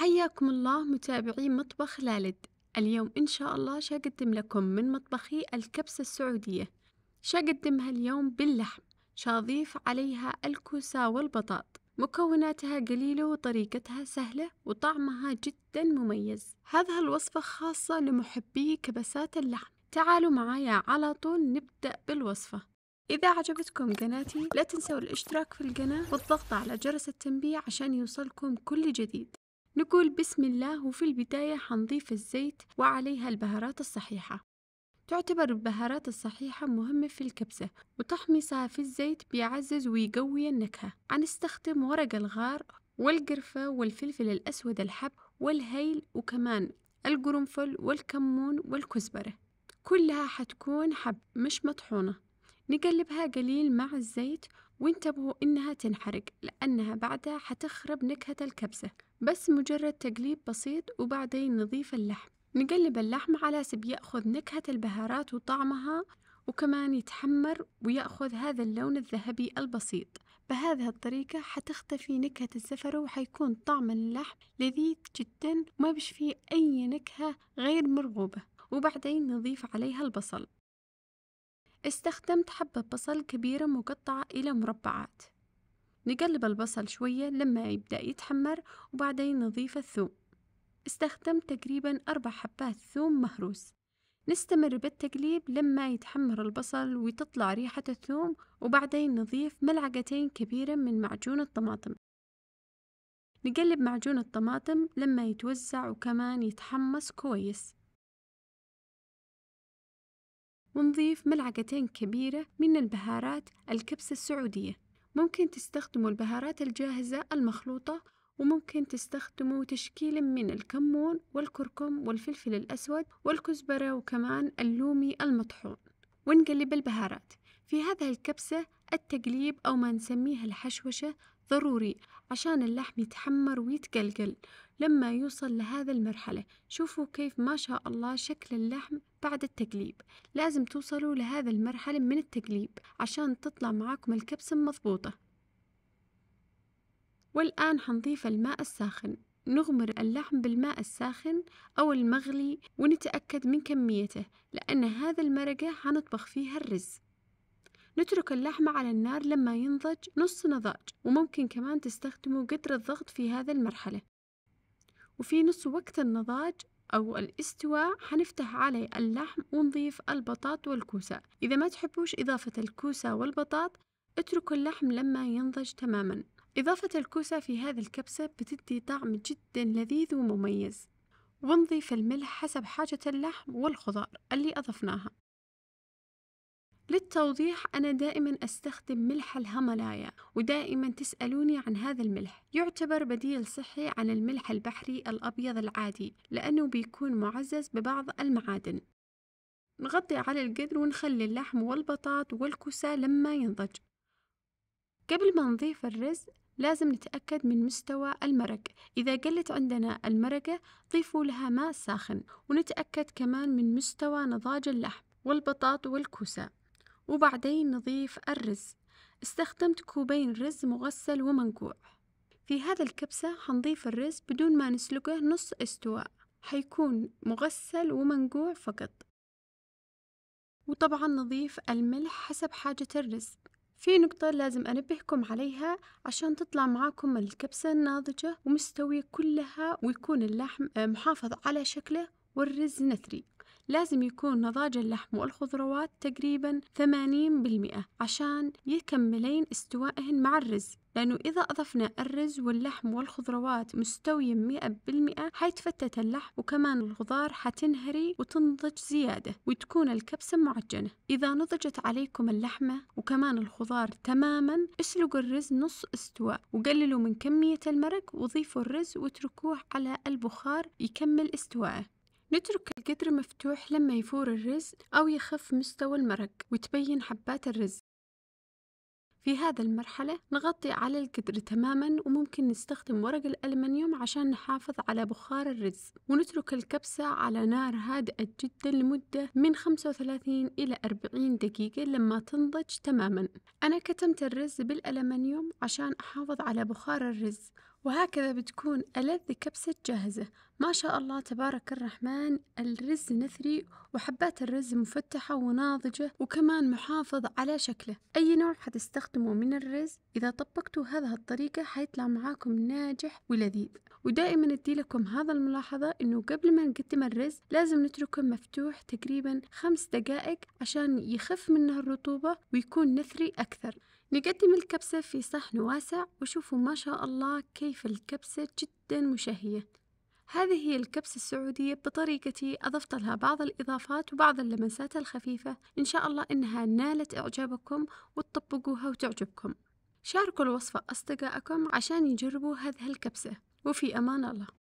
حياكم الله متابعي مطبخ لالد اليوم إن شاء الله شاقدم لكم من مطبخي الكبسة السعودية شاقدمها اليوم باللحم شاضيف عليها الكوسة والبطاط مكوناتها قليلة وطريقتها سهلة وطعمها جدا مميز هذه الوصفة خاصة لمحبي كبسات اللحم تعالوا معايا على طول نبدأ بالوصفة إذا عجبتكم قناتي لا تنسوا الاشتراك في القناة والضغط على جرس التنبيه عشان يوصلكم كل جديد نقول بسم الله وفي البداية حنضيف الزيت وعليها البهارات الصحيحة تعتبر البهارات الصحيحة مهمة في الكبسة وتحميصها في الزيت بيعزز ويقوي النكهة هنستخدم ورق الغار والقرفة والفلفل الأسود الحب والهيل وكمان القرنفل والكمون والكزبرة كلها حتكون حب مش مطحونة نقلبها قليل مع الزيت وانتبهوا إنها تنحرق لأنها بعدها حتخرب نكهة الكبسة بس مجرد تقليب بسيط وبعدين نضيف اللحم نقلب اللحم على سب يأخذ نكهة البهارات وطعمها وكمان يتحمر ويأخذ هذا اللون الذهبي البسيط بهذه الطريقة حتختفي نكهة الزفرة وحيكون طعم اللحم لذيذ جدا وما بش فيه أي نكهة غير مرغوبة وبعدين نضيف عليها البصل استخدمت حبة بصل كبيرة مقطعة إلى مربعات نقلب البصل شوية لما يبدأ يتحمر وبعدين نضيف الثوم استخدمت تقريبا أربع حبات ثوم مهروس نستمر بالتقليب لما يتحمر البصل وتطلع ريحة الثوم وبعدين نضيف ملعقتين كبيرة من معجون الطماطم نقلب معجون الطماطم لما يتوزع وكمان يتحمص كويس ونضيف ملعقتين كبيرة من البهارات الكبسة السعودية ممكن تستخدموا البهارات الجاهزة المخلوطة وممكن تستخدموا تشكيل من الكمون والكركم والفلفل الأسود والكزبرة وكمان اللومي المطحون ونقلب البهارات في هذه الكبسة التقليب أو ما نسميها الحشوشة ضروري عشان اللحم يتحمر ويتقلقل لما يوصل لهذا المرحلة شوفوا كيف ما شاء الله شكل اللحم بعد التقليب لازم توصلوا لهذا المرحلة من التقليب عشان تطلع معاكم الكبسة مضبوطة والآن حنضيف الماء الساخن نغمر اللحم بالماء الساخن أو المغلي ونتأكد من كميته لأن هذا المرقة حنطبخ فيها الرز نترك اللحم على النار لما ينضج نص نضاج وممكن كمان تستخدموا قدر الضغط في هذا المرحلة وفي نص وقت النضاج أو الاستواء حنفتح عليه اللحم ونضيف البطاط والكوسة إذا ما تحبوش إضافة الكوسة والبطاط اتركوا اللحم لما ينضج تماما إضافة الكوسة في هذه الكبسة بتدي طعم جدا لذيذ ومميز ونضيف الملح حسب حاجة اللحم والخضار اللي أضفناها للتوضيح أنا دائما أستخدم ملح الهملايا ودائما تسألوني عن هذا الملح يعتبر بديل صحي عن الملح البحري الأبيض العادي لأنه بيكون معزز ببعض المعادن نغطي على القدر ونخلي اللحم والبطاط والكوسة لما ينضج قبل ما نضيف الرز لازم نتأكد من مستوى المرق إذا قلت عندنا المرقة ضيفوا لها ماء ساخن ونتأكد كمان من مستوى نضاج اللحم والبطاط والكوسة وبعدين نضيف الرز استخدمت كوبين رز مغسل ومنقوع في هذا الكبسة حنضيف الرز بدون ما نسلقه نص استواء حيكون مغسل ومنقوع فقط وطبعا نضيف الملح حسب حاجة الرز في نقطة لازم أنبهكم عليها عشان تطلع معاكم الكبسة الناضجة ومستوية كلها ويكون اللحم محافظ على شكله والرز نثري لازم يكون نضاج اللحم والخضروات تقريبا 80% عشان يكملين استوائهن مع الرز لأنه إذا أضفنا الرز واللحم والخضروات مستوي مئة بالمئة حيتفتت اللحم وكمان الخضار حتنهري وتنضج زيادة وتكون الكبسة معجنة إذا نضجت عليكم اللحمة وكمان الخضار تماما اسلقوا الرز نص استواء وقللوا من كمية المرق وضيفوا الرز واتركوه على البخار يكمل استواءه نترك القدر مفتوح لما يفور الرز أو يخف مستوى المرق وتبين حبات الرز في هذا المرحلة نغطي على القدر تماما وممكن نستخدم ورق الألمنيوم عشان نحافظ على بخار الرز ونترك الكبسة على نار هادئة جدا لمدة من 35 إلى 40 دقيقة لما تنضج تماما أنا كتمت الرز بالألمنيوم عشان أحافظ على بخار الرز وهكذا بتكون ألذ كبسة جاهزة ما شاء الله تبارك الرحمن الرز نثري وحبات الرز مفتحة وناضجة وكمان محافظ على شكله أي نوع حتستخدمه من الرز إذا طبقتوا هذه الطريقة حيطلع معاكم ناجح ولذيذ ودائما أدي لكم هذا الملاحظة أنه قبل ما نقدم الرز لازم نتركه مفتوح تقريبا خمس دقائق عشان يخف منه الرطوبة ويكون نثري أكثر نقدم الكبسة في صحن واسع وشوفوا ما شاء الله كيف الكبسة جدا مشهية هذه هي الكبسة السعودية بطريقتي أضفت لها بعض الإضافات وبعض اللمسات الخفيفة إن شاء الله إنها نالت إعجابكم وتطبقوها وتعجبكم شاركوا الوصفة أصدقائكم عشان يجربوا هذه الكبسة وفي أمان الله